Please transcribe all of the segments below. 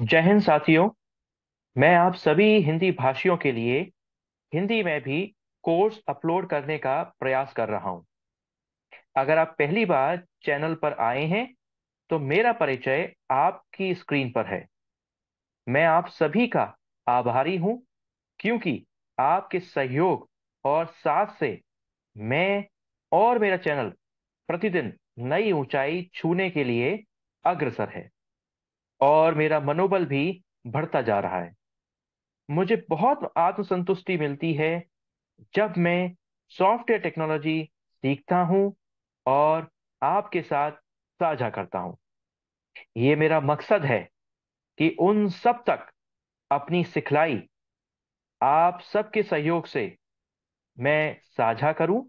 जय हिंद साथियों मैं आप सभी हिंदी भाषियों के लिए हिंदी में भी कोर्स अपलोड करने का प्रयास कर रहा हूं अगर आप पहली बार चैनल पर आए हैं तो मेरा परिचय आपकी स्क्रीन पर है मैं आप सभी का आभारी हूं क्योंकि आपके सहयोग और साथ से मैं और मेरा चैनल प्रतिदिन नई ऊंचाई छूने के लिए अग्रसर है और मेरा मनोबल भी बढ़ता जा रहा है मुझे बहुत आत्मसंतुष्टि मिलती है जब मैं सॉफ्टवेयर टेक्नोलॉजी सीखता हूँ और आपके साथ साझा करता हूँ ये मेरा मकसद है कि उन सब तक अपनी सिखलाई आप सबके सहयोग से मैं साझा करूं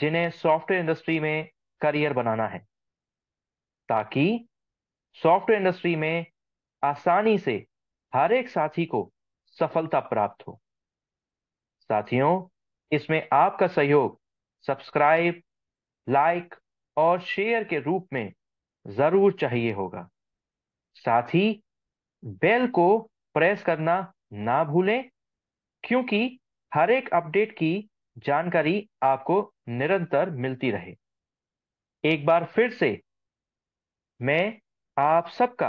जिन्हें सॉफ्टवेयर इंडस्ट्री में करियर बनाना है ताकि सॉफ्टवेयर इंडस्ट्री में आसानी से हर एक साथी को सफलता प्राप्त हो साथियों इसमें आपका सहयोग सब्सक्राइब लाइक और शेयर के रूप में जरूर चाहिए होगा साथ ही बेल को प्रेस करना ना भूलें क्योंकि हर एक अपडेट की जानकारी आपको निरंतर मिलती रहे एक बार फिर से मैं आप सबका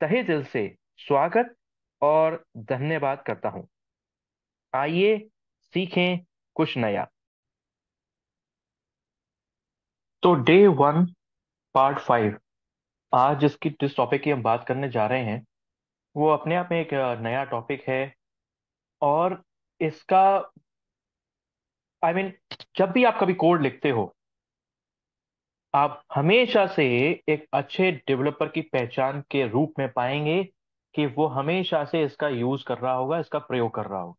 तहे दिल से स्वागत और धन्यवाद करता हूं आइए सीखें कुछ नया तो डे वन पार्ट फाइव आज जिसकी जिस टॉपिक की हम बात करने जा रहे हैं वो अपने आप में एक नया टॉपिक है और इसका आई I मीन mean, जब भी आप कभी कोड लिखते हो आप हमेशा से एक अच्छे डेवलपर की पहचान के रूप में पाएंगे कि वो हमेशा से इसका यूज कर रहा होगा इसका प्रयोग कर रहा होगा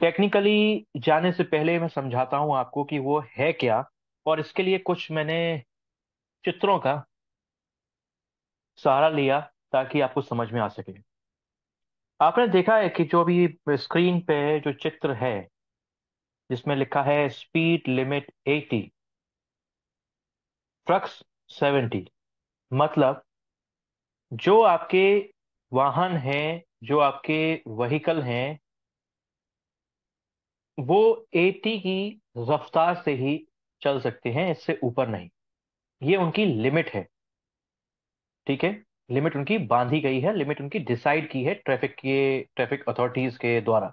टेक्निकली जाने से पहले मैं समझाता हूं आपको कि वो है क्या और इसके लिए कुछ मैंने चित्रों का सहारा लिया ताकि आपको समझ में आ सके आपने देखा है कि जो भी स्क्रीन पे जो चित्र है जिसमें लिखा है speed limit eighty trucks seventy मतलब जो आपके वाहन हैं जो आपके वहीकल हैं वो एटी की रफ्तार से ही चल सकते हैं इससे ऊपर नहीं ये उनकी लिमिट है ठीक है लिमिट उनकी बांधी गई है लिमिट उनकी डिसाइड की है ट्रैफिक के ट्रैफिक अथॉरिटीज के द्वारा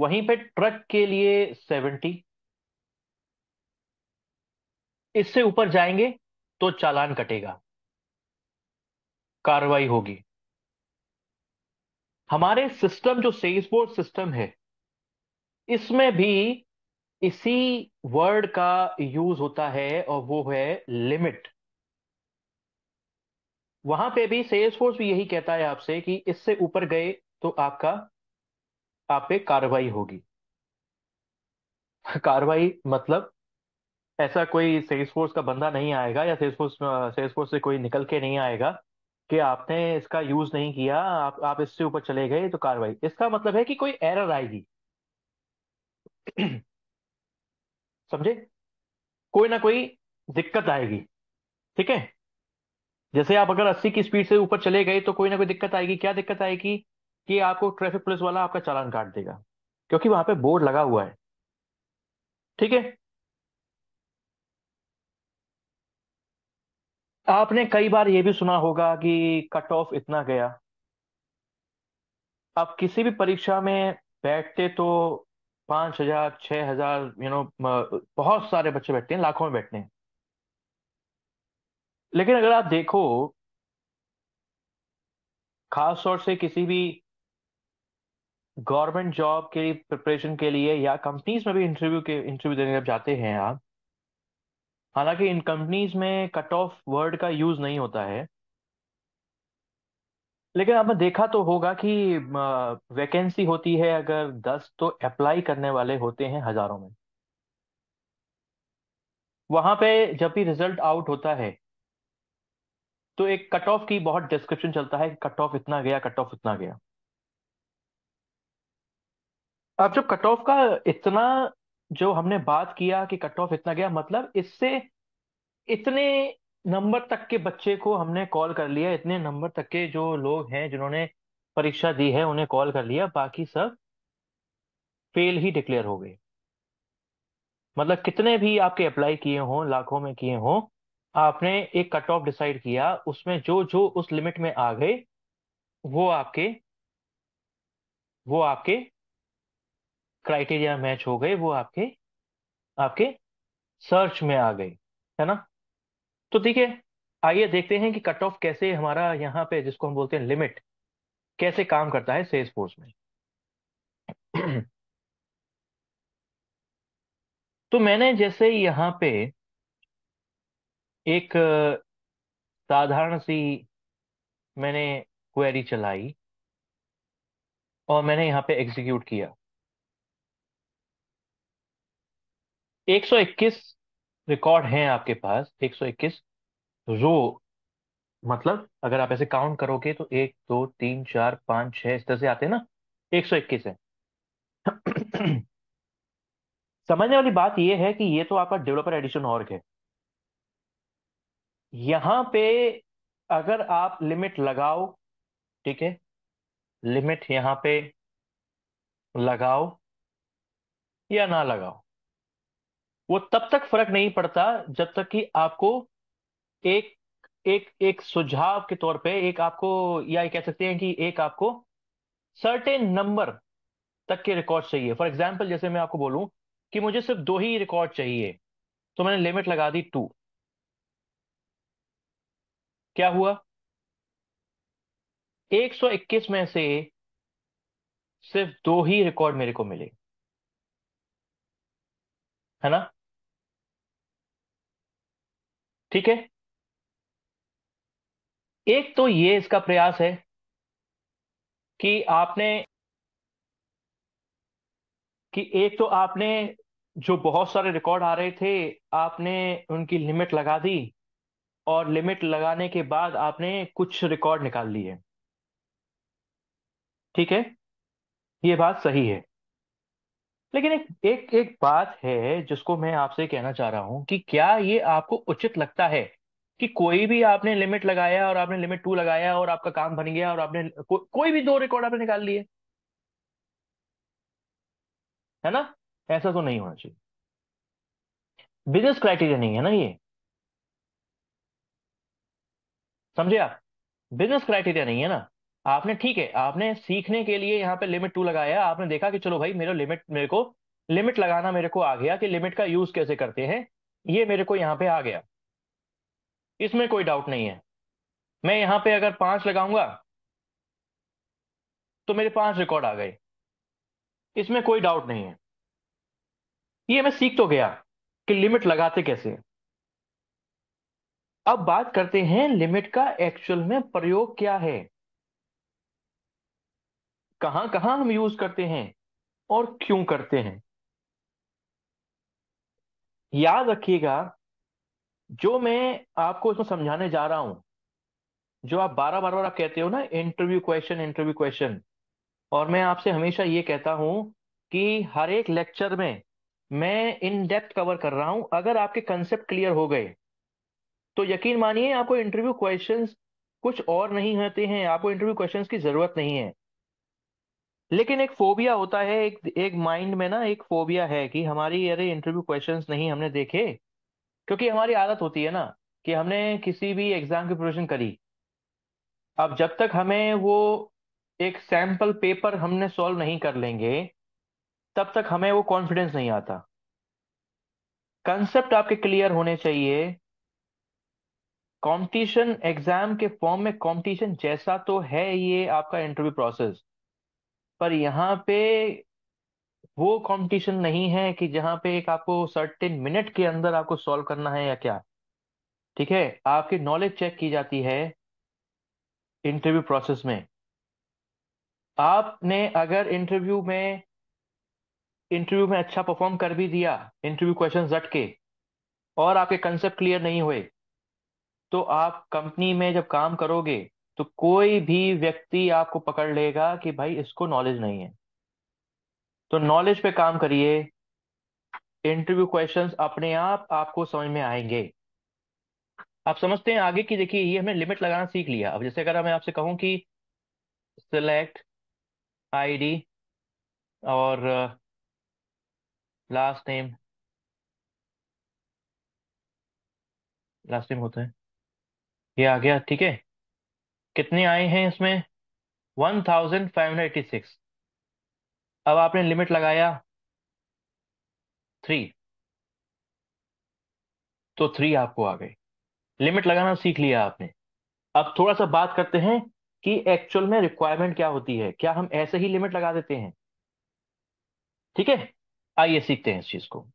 वहीं पे ट्रक के लिए सेवेंटी इससे ऊपर जाएंगे तो चालान कटेगा कार्रवाई होगी हमारे सिस्टम जो सेल्स बोर्ड सिस्टम है इसमें भी इसी वर्ड का यूज होता है और वो है लिमिट वहां पे भी सेल्स फोर्स भी यही कहता है आपसे कि इससे ऊपर गए तो आपका आप पे कार्रवाई होगी कार्रवाई मतलब ऐसा कोई सेल्स फोर्स का बंदा नहीं आएगा या सेल्स फोर्स सेल्स फोर्स से कोई निकल के नहीं आएगा कि आपने इसका यूज नहीं किया आप आप इससे ऊपर चले गए तो कार्रवाई इसका मतलब है कि कोई एरर आएगी समझे कोई ना कोई दिक्कत आएगी ठीक है जैसे आप अगर 80 की स्पीड से ऊपर चले गए तो कोई ना कोई दिक्कत आएगी क्या दिक्कत आएगी कि आपको ट्रैफिक पुलिस वाला आपका चालान काट देगा क्योंकि वहां पे बोर्ड लगा हुआ है ठीक है आपने कई बार ये भी सुना होगा कि कट ऑफ इतना गया आप किसी भी परीक्षा में बैठते तो पांच हजार छह हजार यू नो बहुत सारे बच्चे बैठते हैं लाखों में बैठते हैं लेकिन अगर आप देखो खास तौर से किसी भी गवर्नमेंट जॉब के प्रिपरेशन के लिए या कंपनीज में भी इंटरव्यू के इंटरव्यू देने जब जाते हैं आप हालांकि इन कंपनीज में कट ऑफ वर्ड का यूज नहीं होता है लेकिन आपने देखा तो होगा कि वैकेंसी होती है अगर दस तो अप्लाई करने वाले होते हैं हजारों में वहां पे जब भी रिजल्ट आउट होता है तो एक कट ऑफ की बहुत डिस्क्रिप्शन चलता है कट ऑफ इतना गया कट ऑफ इतना गया अब जब कट ऑफ का इतना जो हमने बात किया कि कट ऑफ इतना गया मतलब इससे इतने नंबर तक के बच्चे को हमने कॉल कर लिया इतने नंबर तक के जो लोग हैं जिन्होंने परीक्षा दी है उन्हें कॉल कर लिया बाकी सब फेल ही डिक्लेयर हो गए मतलब कितने भी आपके अप्लाई किए हों लाखों में किए हों आपने एक कट ऑफ डिसाइड किया उसमें जो जो उस लिमिट में आ गए वो आपके वो आपके क्राइटेरिया मैच हो गए वो आपके आपके सर्च में आ गए है ना तो ठीक है आइए देखते हैं कि कट ऑफ कैसे हमारा यहाँ पे जिसको हम बोलते हैं लिमिट कैसे काम करता है सेल्स फोर्स में तो मैंने जैसे यहाँ पे एक साधारण सी मैंने क्वेरी चलाई और मैंने यहाँ पे एग्जीक्यूट किया 121 रिकॉर्ड हैं आपके पास 121 रो मतलब अगर आप ऐसे काउंट करोगे तो एक दो तीन चार पाँच छः इस तरह से आते हैं ना एक सौ इक्कीस है समझने वाली बात यह है कि ये तो आपका डेवलपर एडिशन ऑर्ग है यहां पे अगर आप लिमिट लगाओ ठीक है लिमिट यहां पे लगाओ या ना लगाओ वो तब तक फर्क नहीं पड़ता जब तक कि आपको एक एक एक सुझाव के तौर पे एक आपको या कह सकते हैं कि एक आपको सर्टेन नंबर तक के रिकॉर्ड चाहिए फॉर एग्जाम्पल जैसे मैं आपको बोलूं कि मुझे सिर्फ दो ही रिकॉर्ड चाहिए तो मैंने लिमिट लगा दी टू क्या हुआ 121 में से सिर्फ दो ही रिकॉर्ड मेरे को मिले है ना ठीक है एक तो ये इसका प्रयास है कि आपने कि एक तो आपने जो बहुत सारे रिकॉर्ड आ रहे थे आपने उनकी लिमिट लगा दी और लिमिट लगाने के बाद आपने कुछ रिकॉर्ड निकाल लिए ठीक है ये बात सही है लेकिन एक एक एक बात है जिसको मैं आपसे कहना चाह रहा हूं कि क्या ये आपको उचित लगता है कि कोई भी आपने लिमिट लगाया और आपने लिमिट टू लगाया और आपका काम बन गया और आपने को, कोई भी दो रिकॉर्ड आपने निकाल लिए है ना ऐसा तो नहीं होना चाहिए बिजनेस क्राइटेरिया नहीं है ना ये समझे आप बिजनेस क्राइटेरिया नहीं है ना आपने ठीक है आपने सीखने के लिए यहाँ पे लिमिट टू लगाया आपने देखा कि चलो भाई मेरा लिमिट मेरे को लिमिट लगाना मेरे को आ गया कि लिमिट का यूज कैसे करते हैं ये मेरे को यहाँ पे आ गया इसमें कोई डाउट नहीं है मैं यहाँ पे अगर पांच लगाऊंगा तो मेरे पांच रिकॉर्ड आ गए इसमें कोई डाउट नहीं है ये मैं सीख तो गया कि लिमिट लगाते कैसे अब बात करते हैं लिमिट का एक्चुअल में प्रयोग क्या है कहाँ कहाँ हम यूज करते हैं और क्यों करते हैं याद रखिएगा जो मैं आपको इसमें समझाने जा रहा हूं जो आप बारह बार बार आप कहते हो ना इंटरव्यू क्वेश्चन इंटरव्यू क्वेश्चन और मैं आपसे हमेशा ये कहता हूं कि हर एक लेक्चर में मैं इन डेप्थ कवर कर रहा हूं अगर आपके कंसेप्ट क्लियर हो गए तो यकीन मानिए आपको इंटरव्यू क्वेश्चंस कुछ और नहीं होते हैं आपको इंटरव्यू क्वेश्चंस की जरूरत नहीं है लेकिन एक फोबिया होता है एक एक माइंड में ना एक फोबिया है कि हमारी अरे इंटरव्यू क्वेश्चंस नहीं हमने देखे क्योंकि हमारी आदत होती है ना कि हमने किसी भी एग्जाम की प्रिपरेशन करी अब जब तक हमें वो एक सैम्पल पेपर हमने सॉल्व नहीं कर लेंगे तब तक हमें वो कॉन्फिडेंस नहीं आता कंसेप्ट आपके क्लियर होने चाहिए कंपटीशन एग्जाम के फॉर्म में कंपटीशन जैसा तो है ये आपका इंटरव्यू प्रोसेस पर यहाँ पे वो कंपटीशन नहीं है कि जहाँ पे एक आपको सर्टेन मिनट के अंदर आपको सॉल्व करना है या क्या ठीक है आपकी नॉलेज चेक की जाती है इंटरव्यू प्रोसेस में आपने अगर इंटरव्यू में इंटरव्यू में अच्छा परफॉर्म कर भी दिया इंटरव्यू क्वेश्चन रट के और आपके कंसेप्ट क्लियर नहीं हुए तो आप कंपनी में जब काम करोगे तो कोई भी व्यक्ति आपको पकड़ लेगा कि भाई इसको नॉलेज नहीं है तो नॉलेज पे काम करिए इंटरव्यू क्वेश्चंस अपने आप आपको समझ में आएंगे आप समझते हैं आगे की देखिए ये हमें लिमिट लगाना सीख लिया अब जैसे अगर मैं आपसे कहूं कि सिलेक्ट आईडी और लास्ट नेम लास्ट नेम होता है ये आ गया ठीक है कितने आए हैं इसमें one thousand five hundred eighty six अब आपने लिमिट लगाया थ्री तो थ्री आपको आ गई लिमिट लगाना सीख लिया आपने अब थोड़ा सा बात करते हैं कि एक्चुअल में रिक्वायरमेंट क्या होती है क्या हम ऐसे ही लिमिट लगा देते हैं ठीक है आइए सीखते हैं इस चीज को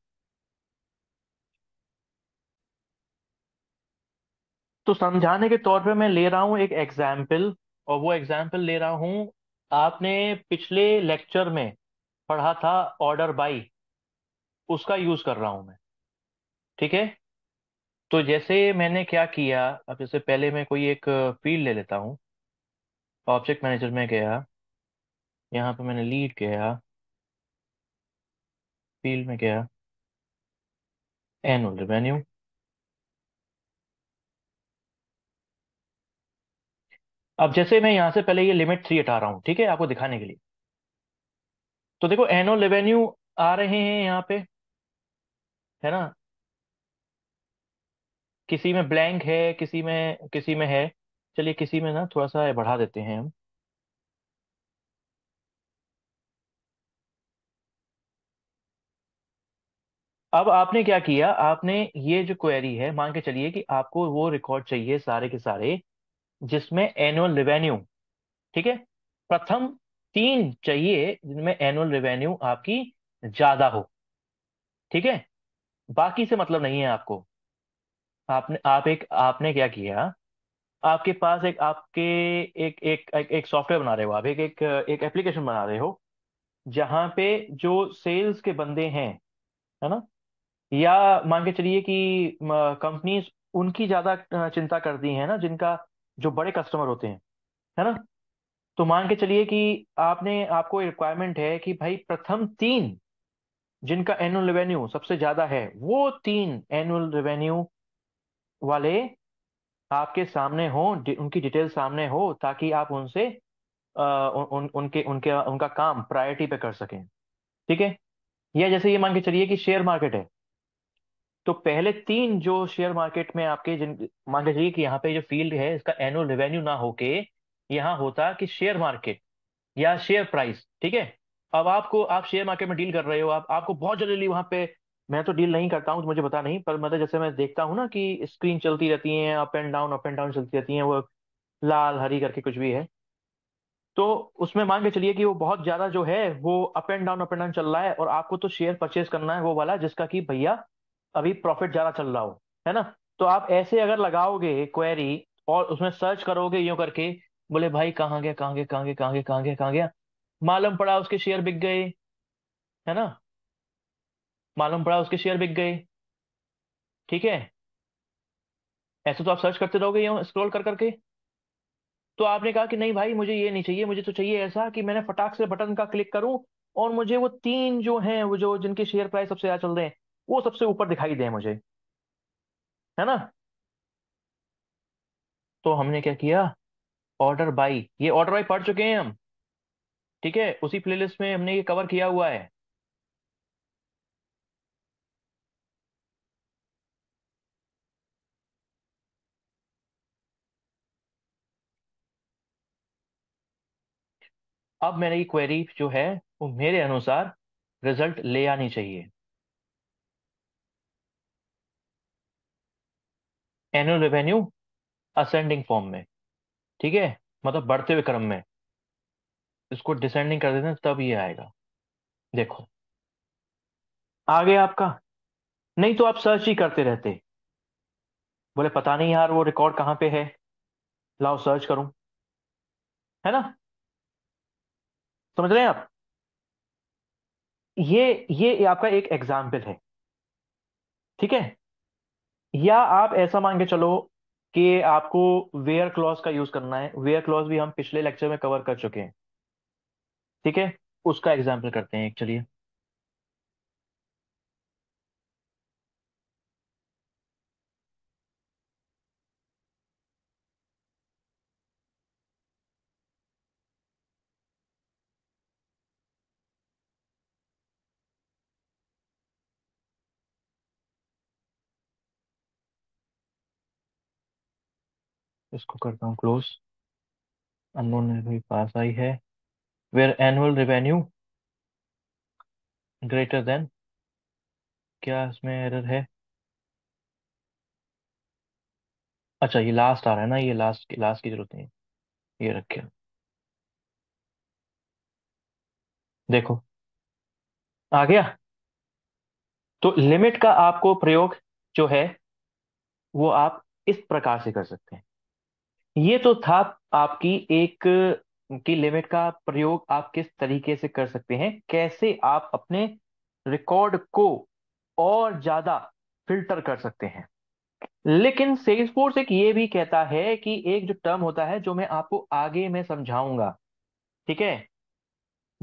तो समझाने के तौर पे मैं ले रहा हूँ एक एग्जाम्पल और वो एग्जाम्पल ले रहा हूँ आपने पिछले लेक्चर में पढ़ा था ऑर्डर बाई उसका यूज कर रहा हूँ मैं ठीक है तो जैसे मैंने क्या किया अब जैसे पहले मैं कोई एक फील्ड ले लेता हूँ ऑब्जेक्ट मैनेजर में गया यहाँ पे मैंने लीड गया फील्ड में गया एनुअल रेवेन्यू अब जैसे मैं यहाँ से पहले ये लिमिट थ्री हटा रहा हूं ठीक है आपको दिखाने के लिए तो देखो एनो रेवेन्यू आ रहे हैं यहाँ पे है ना किसी में ब्लैंक है किसी में किसी में है चलिए किसी में ना थोड़ा सा बढ़ा देते हैं हम अब आपने क्या किया आपने ये जो क्वेरी है मान के चलिए कि आपको वो रिकॉर्ड चाहिए सारे के सारे जिसमें एनुअल रिवेन्यू ठीक है प्रथम तीन चाहिए जिनमें एनुअल रिवेन्यू आपकी ज्यादा हो ठीक है बाकी से मतलब नहीं है आपको आपने आप एक आपने क्या किया आपके पास एक आपके एक एक एक, एक सॉफ्टवेयर बना रहे हो आप एक एक एक एप्लीकेशन बना रहे हो जहां पे जो सेल्स के बंदे हैं है ना या मान के चलिए कि कंपनीज उनकी ज्यादा चिंता करती हैं ना जिनका जो बड़े कस्टमर होते हैं है ना तो मान के चलिए कि आपने आपको रिक्वायरमेंट है कि भाई प्रथम तीन जिनका एनुअल रेवेन्यू सबसे ज्यादा है वो तीन एनुअल रेवेन्यू वाले आपके सामने हो उनकी डिटेल सामने हो ताकि आप उनसे आ, उन, उन, उनके उनके उनका काम प्रायोरिटी पे कर सकें ठीक है या जैसे ये मान के चलिए कि शेयर मार्केट है तो पहले तीन जो शेयर मार्केट में आपके जिन मान के चलिए कि यहाँ पे जो फील्ड है इसका एनुअल रेवेन्यू ना होके यहाँ होता कि शेयर मार्केट या शेयर प्राइस ठीक है अब आपको आप शेयर मार्केट में डील कर रहे हो आप आपको बहुत जल्दी वहाँ पे मैं तो डील नहीं करता हूँ तो मुझे पता नहीं पर मतलब जैसे मैं देखता हूँ ना कि स्क्रीन चलती रहती है up and down up and down चलती रहती है वो लाल हरी करके कुछ भी है तो उसमें मान के चलिए कि वो बहुत ज्यादा जो है वो up and down up and down चल रहा है और आपको तो शेयर परचेज करना है वो वाला जिसका कि भैया अभी प्रॉफिट ज्यादा चल रहा हो है ना तो आप ऐसे अगर लगाओगे क्वेरी और उसमें सर्च करोगे यूं करके बोले भाई कहाँ गया कहाँ गया कहाँ गया कहाँ गया कहाँ गया कहाँ गया मालूम पड़ा उसके शेयर बिक गए है ना मालूम पड़ा उसके शेयर बिक गए ठीक है ऐसे तो आप सर्च करते रहोगे यूं स्क्रॉल कर करके तो आपने कहा कि नहीं भाई मुझे ये नहीं चाहिए मुझे तो चाहिए ऐसा कि मैंने फटाक से बटन का क्लिक करूं और मुझे वो तीन जो हैं वो जो जिनके शेयर प्राइस सबसे ज्यादा चल रहे हैं वो सबसे ऊपर दिखाई दे मुझे है ना तो हमने क्या किया ऑर्डर बाई ये ऑर्डर बाई पढ़ चुके हैं हम ठीक है उसी प्लेलिस्ट में हमने ये कवर किया हुआ है अब मेरी क्वेरी जो है वो मेरे अनुसार रिजल्ट ले आनी चाहिए एनुअल रेवेन्यू असेंडिंग फॉर्म में ठीक है मतलब बढ़ते हुए क्रम में इसको डिसेंडिंग कर देते हैं तब ये आएगा देखो आ आपका नहीं तो आप सर्च ही करते रहते बोले पता नहीं यार वो रिकॉर्ड कहाँ पे है लाओ सर्च करूं है ना समझ रहे हैं आप ये ये आपका एक एग्जाम्पल है ठीक है या आप ऐसा मान के चलो कि आपको वेयर क्लॉज का यूज करना है वेयर क्लॉज भी हम पिछले लेक्चर में कवर कर चुके हैं ठीक है उसका एग्जाम्पल करते हैं चलिए इसको करता हूँ क्लोज अनोन भी पास आई है where annual revenue greater than क्या इसमें एरर है अच्छा ये लास्ट आ रहा है ना ये लास्ट लास्ट की जरूरत नहीं है ये रखे देखो आ गया तो लिमिट का आपको प्रयोग जो है वो आप इस प्रकार से कर सकते हैं ये तो था आपकी एक की लिमिट का प्रयोग आप किस तरीके से कर सकते हैं कैसे आप अपने रिकॉर्ड को और ज्यादा फिल्टर कर सकते हैं लेकिन सेल्सफोर्स एक ये भी कहता है कि एक जो टर्म होता है जो मैं आपको आगे में समझाऊंगा ठीक है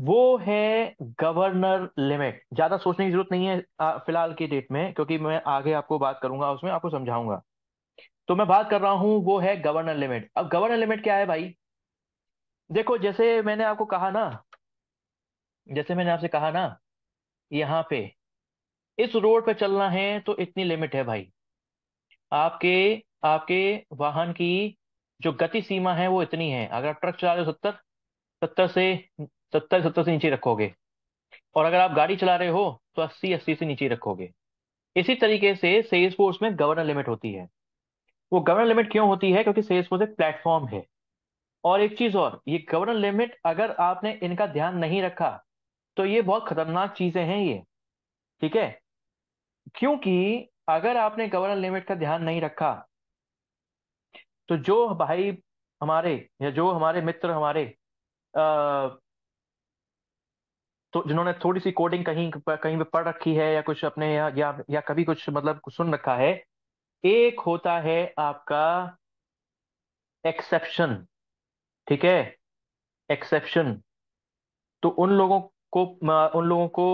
वो है गवर्नर लिमिट ज्यादा सोचने की जरूरत नहीं है फिलहाल के डेट में क्योंकि मैं आगे आपको बात करूंगा उसमें आपको समझाऊंगा तो मैं बात कर रहा हूं वो है गवर्नर लिमिट अब गवर्नर लिमिट क्या है भाई देखो जैसे मैंने आपको कहा ना जैसे मैंने आपसे कहा ना यहाँ पे इस रोड पे चलना है तो इतनी लिमिट है भाई आपके आपके वाहन की जो गति सीमा है वो इतनी है अगर आप ट्रक चला रहे हो सत्तर सत्तर से सत्तर सत्तर से नीचे रखोगे और अगर आप गाड़ी चला रहे हो तो अस्सी अस्सी से नीचे रखोगे इसी तरीके से सेल्स फोर्स में गवर्नर लिमिट होती है वो गवर्नर लिमिट क्यों होती है क्योंकि सेल्सफोर्स एक प्लेटफॉर्म है और एक चीज और ये गवर्नर लिमिट अगर आपने इनका ध्यान नहीं रखा तो ये बहुत खतरनाक चीजें हैं ये ठीक है क्योंकि अगर आपने गवर्नर लिमिट का ध्यान नहीं रखा तो जो भाई हमारे या जो हमारे मित्र हमारे आ, तो जिन्होंने थोड़ी सी कोडिंग कहीं कहीं पे पढ़ रखी है या कुछ अपने या, या, या कभी कुछ मतलब कुछ सुन रखा है एक होता है आपका एक्सेप्शन ठीक है एक्सेप्शन तो उन लोगों को उन लोगों को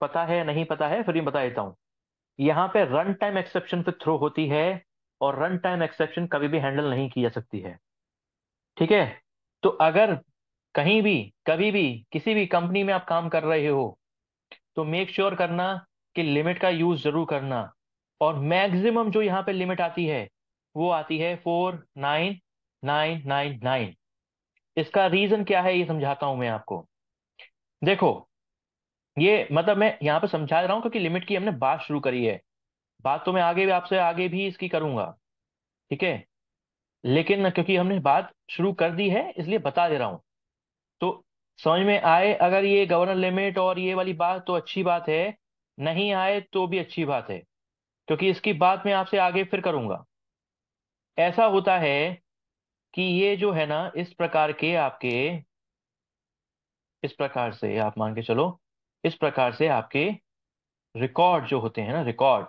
पता है नहीं पता है फिर मैं बता देता हूं यहां पे रन टाइम एक्सेप्शन पे थ्रो होती है और रन टाइम एक्सेप्शन कभी भी हैंडल नहीं की जा सकती है ठीक है तो अगर कहीं भी कभी भी किसी भी कंपनी में आप काम कर रहे हो तो मेक श्योर sure करना कि लिमिट का यूज जरूर करना और मैक्सिमम जो यहाँ पे लिमिट आती है वो आती है four nine nine nine nine इसका रीजन क्या है ये समझाता हूं मैं आपको देखो ये मतलब मैं यहाँ पे समझा रहा हूँ क्योंकि लिमिट की हमने बात शुरू करी है बात तो मैं आगे भी आपसे आगे भी इसकी करूंगा ठीक है लेकिन क्योंकि हमने बात शुरू कर दी है इसलिए बता दे रहा हूँ तो समझ में आए अगर ये गवर्नर लिमिट और ये वाली बात तो अच्छी बात है नहीं आए तो भी अच्छी बात है क्योंकि इसकी बात मैं आपसे आगे फिर करूंगा ऐसा होता है कि ये जो है ना इस प्रकार के आपके इस प्रकार से आप मान के चलो इस प्रकार से आपके रिकॉर्ड जो होते हैं ना रिकॉर्ड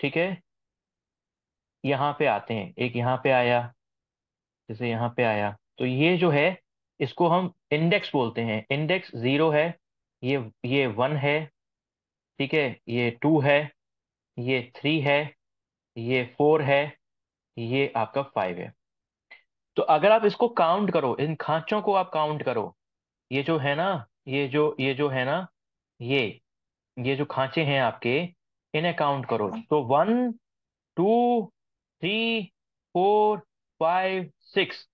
ठीक है यहां पे आते हैं एक यहां पे आया जैसे यहां पे आया तो ये जो है इसको हम इंडेक्स बोलते हैं इंडेक्स जीरो है ये ये वन है ठीक है ये टू है ये थ्री है ये फोर है ये आपका फाइव है तो अगर आप इसको काउंट करो इन खांचों को आप काउंट करो ये जो है ना ये जो ये जो है ना ये ये जो खांचे हैं आपके इन्हें काउंट करो हाँ। तो one two three four five six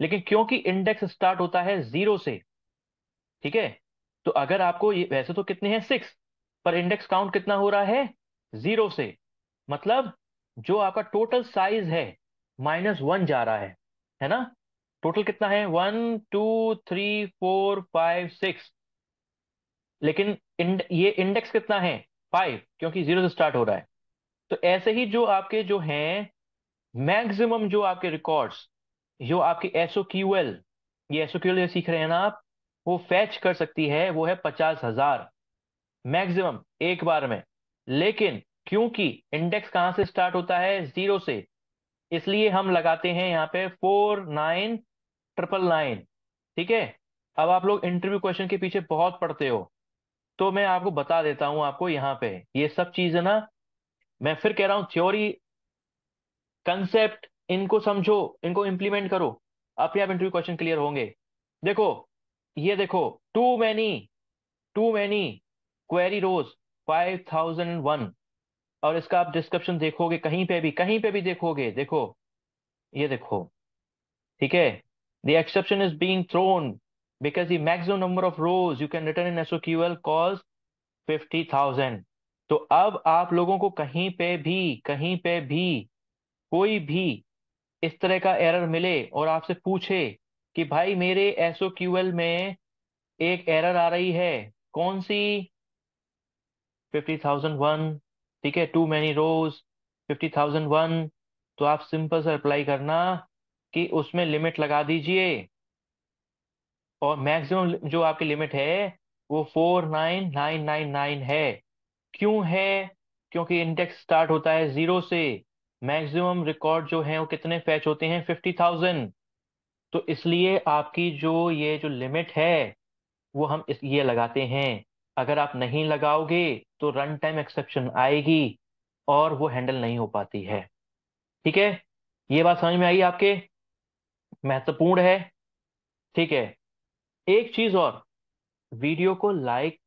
लेकिन क्योंकि इंडेक्स स्टार्ट होता है जीरो से ठीक है तो अगर आपको ये वैसे तो कितने हैं सिक्स पर इंडेक्स काउंट कितना हो रहा है जीरो से मतलब जो आपका टोटल साइज है माइनस वन जा रहा है है ना टोटल कितना है one two three four five six लेकिन इंड, ये इंडेक्स कितना है फाइव क्योंकि जीरो से स्टार्ट हो रहा है तो ऐसे ही जो आपके जो हैं मैक्सिमम जो आपके रिकॉर्ड्स जो आपके एसओ क्यूएल ये एसओ क्यूएल सीख रहे हैं ना आप वो फैच कर सकती है वो है पचास हजार मैक्सिमम एक बार में लेकिन क्योंकि इंडेक्स कहां से स्टार्ट होता है जीरो से इसलिए हम लगाते हैं यहां पे फोर नाइन ट्रिपल नाइन ठीक है अब आप लोग इंटरव्यू क्वेश्चन के पीछे बहुत पढ़ते हो तो मैं आपको बता देता हूं आपको यहां पे ये सब चीज है ना मैं फिर कह रहा हूं थ्योरी कंसेप्ट इनको समझो इनको इंप्लीमेंट करो अपने आप इंटरव्यू क्वेश्चन क्लियर होंगे देखो ये देखो too many too many query rows 5001 और इसका आप डिस्क्रिप्शन देखोगे कहीं पे भी कहीं पे भी देखोगे देखो ये देखो ठीक है the exception is being thrown because the maximum number of rows you can return in in SOQL calls 50,000 तो अब आप लोगों को कहीं पे भी कहीं पे भी कोई भी इस तरह का एरर मिले और आपसे पूछे कि भाई मेरे SOQL में एक एरर आ रही है कौन सी फिफ्टी थाउजेंड वन ठीक है too many rows fifty thousand one तो आप सिंपल से अप्लाई करना कि उसमें लिमिट लगा दीजिए और मैक्सिमम जो आपकी लिमिट है वो four nine nine nine nine है क्यों है क्योंकि इंडेक्स स्टार्ट होता है जीरो से मैक्सिमम रिकॉर्ड जो है वो कितने फैच होते हैं फिफ्टी थाउजेंड तो इसलिए आपकी जो ये जो लिमिट है वो हम इस ये लगाते हैं अगर आप नहीं लगाओगे तो रन टाइम एक्सेप्शन आएगी और वो हैंडल नहीं हो पाती है ठीक है ये बात समझ में आई आपके महत्वपूर्ण है ठीक है एक चीज और वीडियो को लाइक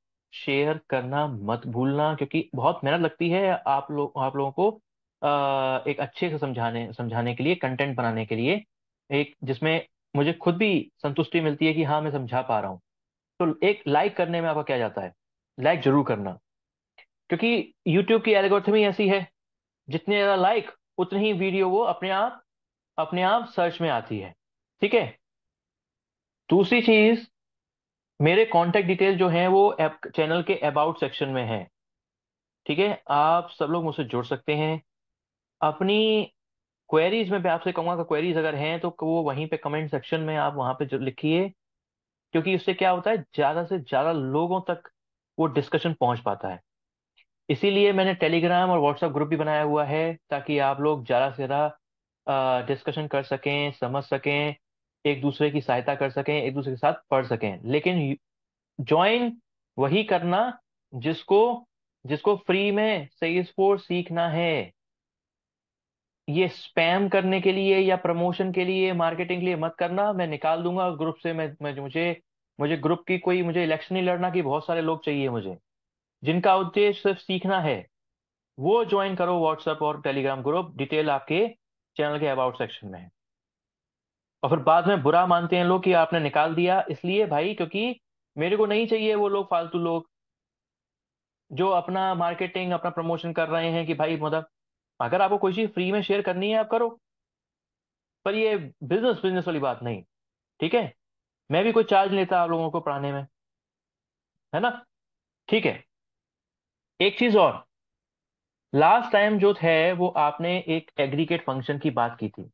शेयर करना मत भूलना क्योंकि बहुत मेहनत लगती है आप लोग आप लोगों को एक अच्छे से समझाने समझाने के लिए कंटेंट बनाने के लिए एक जिसमें मुझे खुद भी संतुष्टि मिलती है कि हाँ मैं समझा पा रहा हूँ तो एक लाइक करने में आपका क्या जाता है लाइक जरूर करना क्योंकि यूट्यूब की एल्गोरिथम ही ऐसी है जितने ज़्यादा लाइक उतनी ही वीडियो वो अपने आप अपने आप सर्च में आती है ठीक है दूसरी चीज मेरे कॉन्टेक्ट डिटेल जो हैं वो एप, चैनल के अबाउट सेक्शन में है ठीक है आप सब लोग मुझसे जुड़ सकते हैं अपनी क्वेरीज में मैं आपसे कहूँगा क्वेरीज अगर हैं तो वो वहीं पे कमेंट सेक्शन में आप वहाँ पे लिखिए क्योंकि उससे क्या होता है ज़्यादा से ज़्यादा लोगों तक वो डिस्कशन पहुंच पाता है इसीलिए मैंने टेलीग्राम और व्हाट्सएप ग्रुप भी बनाया हुआ है ताकि आप लोग ज़्यादा से ज़्यादा डिस्कशन कर सकें समझ सकें एक दूसरे की सहायता कर सकें एक दूसरे के साथ पढ़ सकें लेकिन ज्वाइन वही करना जिसको जिसको फ्री में सही स्पोर्ट सीखना है ये स्पैम करने के लिए या प्रमोशन के लिए मार्केटिंग के लिए मत करना मैं निकाल दूंगा ग्रुप से मैं, मैं मुझे मुझे ग्रुप की कोई मुझे इलेक्शन नहीं लड़ना कि बहुत सारे लोग चाहिए मुझे जिनका उद्देश्य सिर्फ सीखना है वो ज्वाइन करो व्हाट्सएप और टेलीग्राम ग्रुप डिटेल आपके चैनल के अबाउट सेक्शन में है और फिर बाद में बुरा मानते हैं लोग कि आपने निकाल दिया इसलिए भाई क्योंकि मेरे को नहीं चाहिए वो लोग फालतू लोग जो अपना मार्केटिंग अपना प्रमोशन कर रहे हैं कि भाई मतलब अगर आपको कोई चीज फ्री में शेयर करनी है आप करो पर ये बिजनेस बिजनेस वाली बात नहीं ठीक है मैं भी कोई चार्ज लेता आप लोगों को पढ़ाने में है ना ठीक है एक चीज और लास्ट टाइम जो है वो आपने एक एग्रीगेट फंक्शन की बात की थी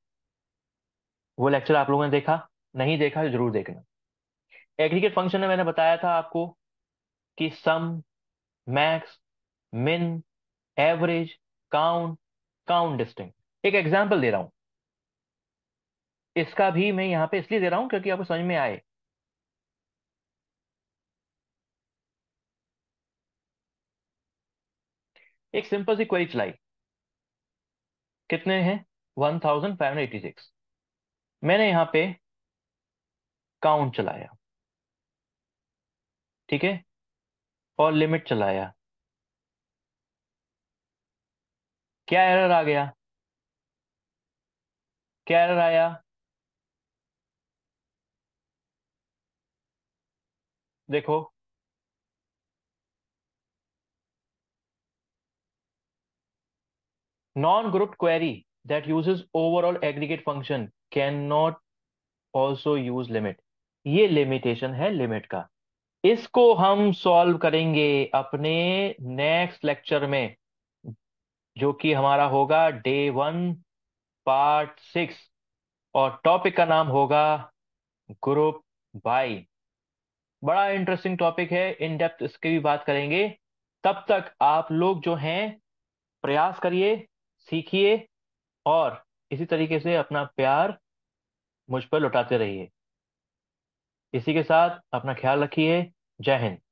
वो लेक्चर आप लोगों ने देखा नहीं देखा जरूर देखना एग्रीगेट फंक्शन में मैंने बताया था आपको कि sum max min average count count distinct एक एग्जाम्पल दे रहा हूं इसका भी मैं यहां पे इसलिए दे रहा हूं क्योंकि आपको समझ में आए एक सिंपल सी क्वेरी चलाई कितने हैं one thousand five eighty six मैंने यहां पे काउंट चलाया ठीक है और लिमिट चलाया क्या एरर आ गया क्या एरर आया देखो non group query that use overall aggregate function can not also use limit ये लिमिटेशन है लिमिट का इसको हम सॉल्व करेंगे अपने नेक्स्ट लेक्चर में जो कि हमारा होगा डे वन पार्ट सिक्स और टॉपिक का नाम होगा ग्रुप बाई बड़ा इंटरेस्टिंग टॉपिक है इन डेप्थ इसके भी बात करेंगे तब तक आप लोग जो हैं प्रयास करिए सीखिए और इसी तरीके से अपना प्यार मुझ पर लौटाते रहिए इसी के साथ अपना ख्याल रखिए जय हिंद